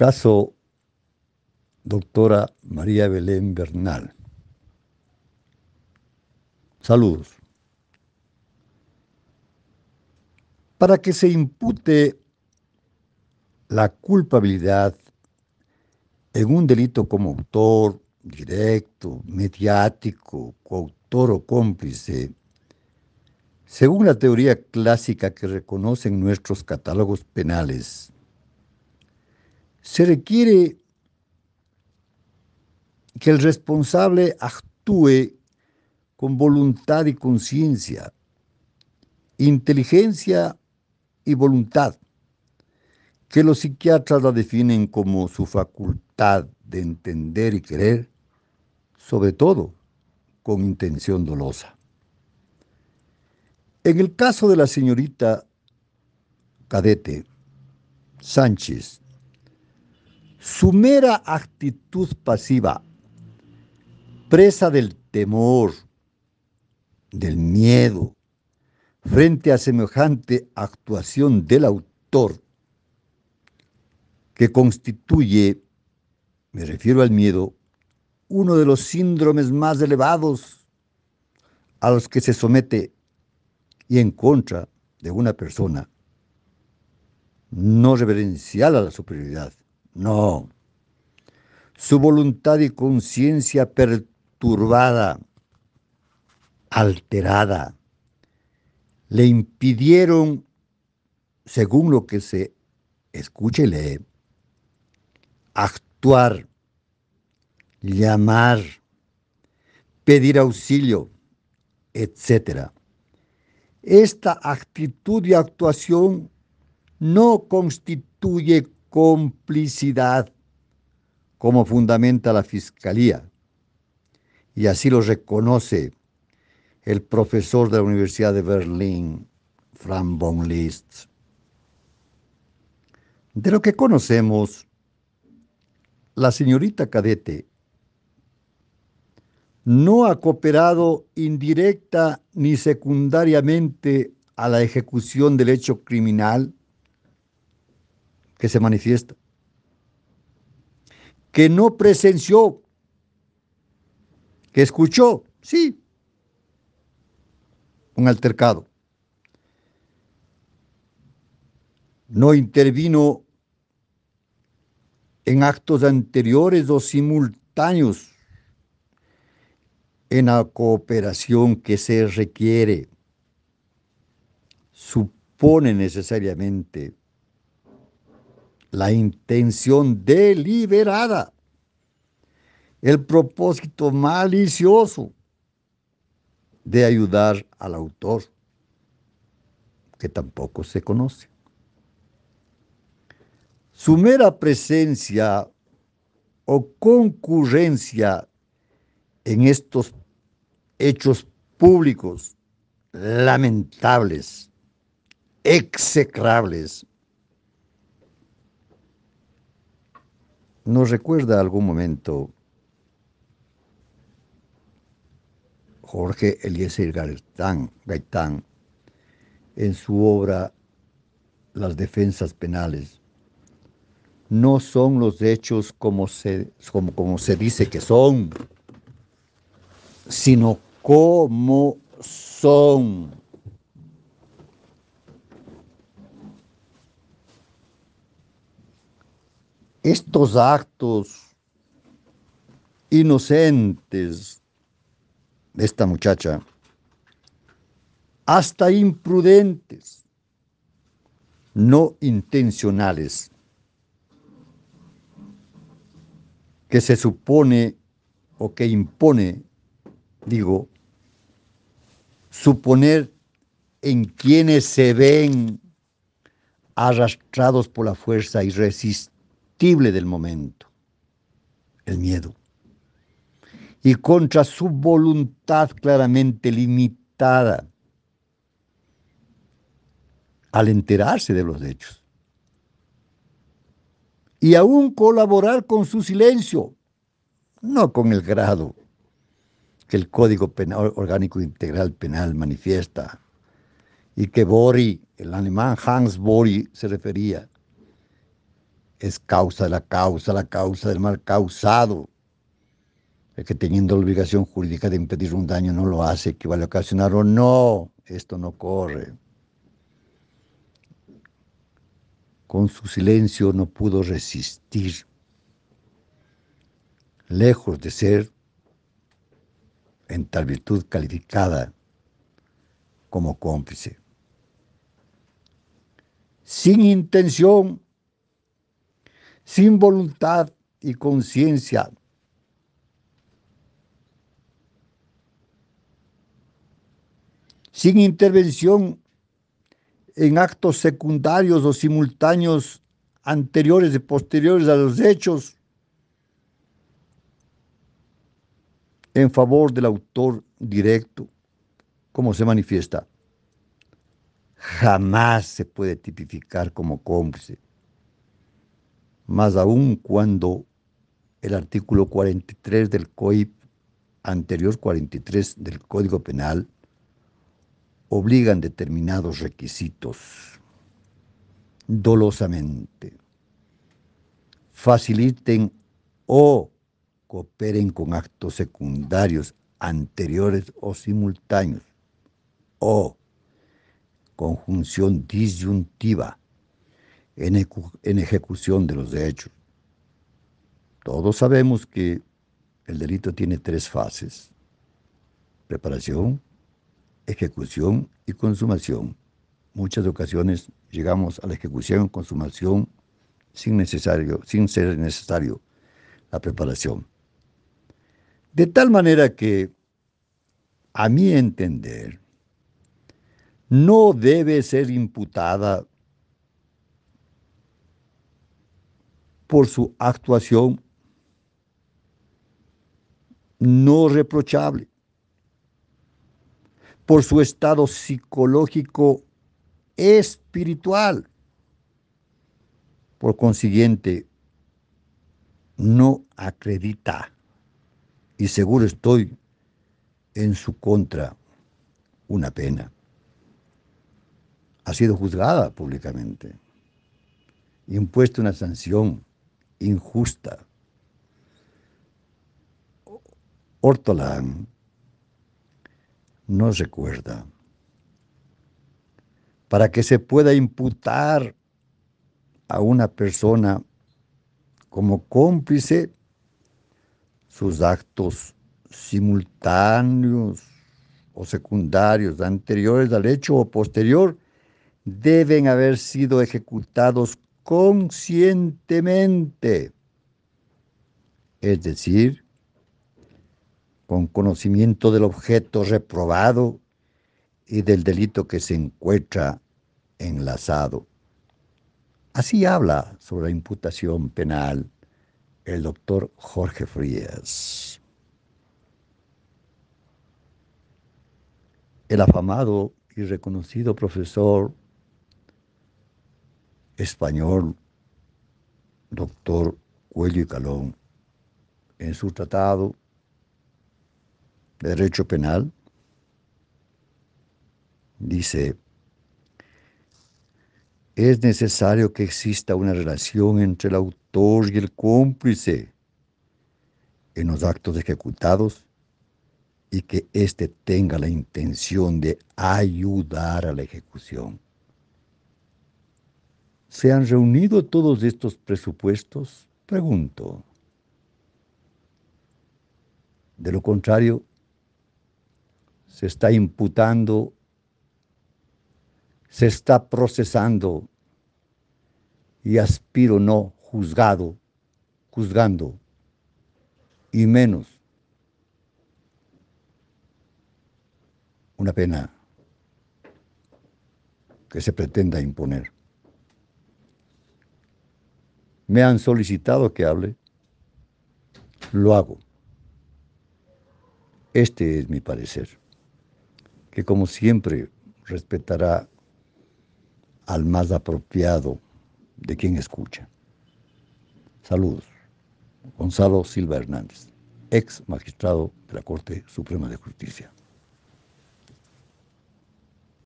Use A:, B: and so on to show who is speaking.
A: Caso doctora María Belén Bernal. Saludos. Para que se impute la culpabilidad en un delito como autor, directo, mediático, coautor o cómplice, según la teoría clásica que reconocen nuestros catálogos penales, se requiere que el responsable actúe con voluntad y conciencia, inteligencia y voluntad, que los psiquiatras la definen como su facultad de entender y querer, sobre todo con intención dolosa. En el caso de la señorita cadete Sánchez, su mera actitud pasiva, presa del temor, del miedo, frente a semejante actuación del autor, que constituye, me refiero al miedo, uno de los síndromes más elevados a los que se somete y en contra de una persona no reverencial a la superioridad, no. Su voluntad y conciencia perturbada, alterada, le impidieron, según lo que se escucha y lee, actuar, llamar, pedir auxilio, etc. Esta actitud y actuación no constituye complicidad, como fundamenta la Fiscalía. Y así lo reconoce el profesor de la Universidad de Berlín, Frank von Liszt. De lo que conocemos, la señorita cadete no ha cooperado indirecta ni secundariamente a la ejecución del hecho criminal que se manifiesta, que no presenció, que escuchó, sí, un altercado. No intervino en actos anteriores o simultáneos en la cooperación que se requiere supone necesariamente la intención deliberada, el propósito malicioso de ayudar al autor, que tampoco se conoce. Su mera presencia o concurrencia en estos hechos públicos lamentables, execrables, nos recuerda algún momento Jorge Eliezer Gaitán, en su obra Las defensas penales. No son los hechos como se, como, como se dice que son, sino como son. estos actos inocentes de esta muchacha, hasta imprudentes, no intencionales, que se supone o que impone, digo, suponer en quienes se ven arrastrados por la fuerza y resisten del momento, el miedo. Y contra su voluntad claramente limitada al enterarse de los hechos. Y aún colaborar con su silencio, no con el grado que el Código Penal, Orgánico Integral Penal manifiesta y que Bori, el alemán Hans Bori, se refería es causa de la causa, la causa del mal causado. El que teniendo la obligación jurídica de impedir un daño no lo hace, que vale ocasionar o no, esto no corre. Con su silencio no pudo resistir. Lejos de ser en tal virtud calificada como cómplice. Sin intención sin voluntad y conciencia. Sin intervención en actos secundarios o simultáneos anteriores y posteriores a los hechos en favor del autor directo, como se manifiesta. Jamás se puede tipificar como cómplice más aún cuando el artículo 43 del COIP, anterior 43 del Código Penal, obligan determinados requisitos dolosamente, faciliten o cooperen con actos secundarios anteriores o simultáneos o conjunción disyuntiva en, ejecución de los hechos. Todos sabemos que el delito tiene tres fases. Preparación, ejecución y consumación. Muchas ocasiones llegamos a la ejecución y consumación sin, necesario, sin ser necesario la preparación. De tal manera que, a mi entender, no debe ser imputada por su actuación no reprochable, por su estado psicológico espiritual. Por consiguiente, no acredita, y seguro estoy, en su contra una pena. Ha sido juzgada públicamente, impuesta una sanción injusta. Hortolán nos recuerda, para que se pueda imputar a una persona como cómplice sus actos simultáneos o secundarios anteriores al hecho o posterior deben haber sido ejecutados conscientemente, es decir, con conocimiento del objeto reprobado y del delito que se encuentra enlazado. Así habla sobre la imputación penal el doctor Jorge Frías. El afamado y reconocido profesor español, doctor Cuello y Calón, en su tratado de Derecho Penal, dice, es necesario que exista una relación entre el autor y el cómplice en los actos ejecutados y que éste tenga la intención de ayudar a la ejecución. ¿Se han reunido todos estos presupuestos? Pregunto. De lo contrario, se está imputando, se está procesando y aspiro no juzgado, juzgando, y menos. Una pena que se pretenda imponer me han solicitado que hable, lo hago. Este es mi parecer, que como siempre respetará al más apropiado de quien escucha. Saludos. Gonzalo Silva Hernández, ex magistrado de la Corte Suprema de Justicia.